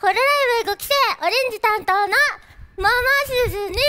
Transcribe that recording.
ホロライブ5期生オレンジ担当のママシューズね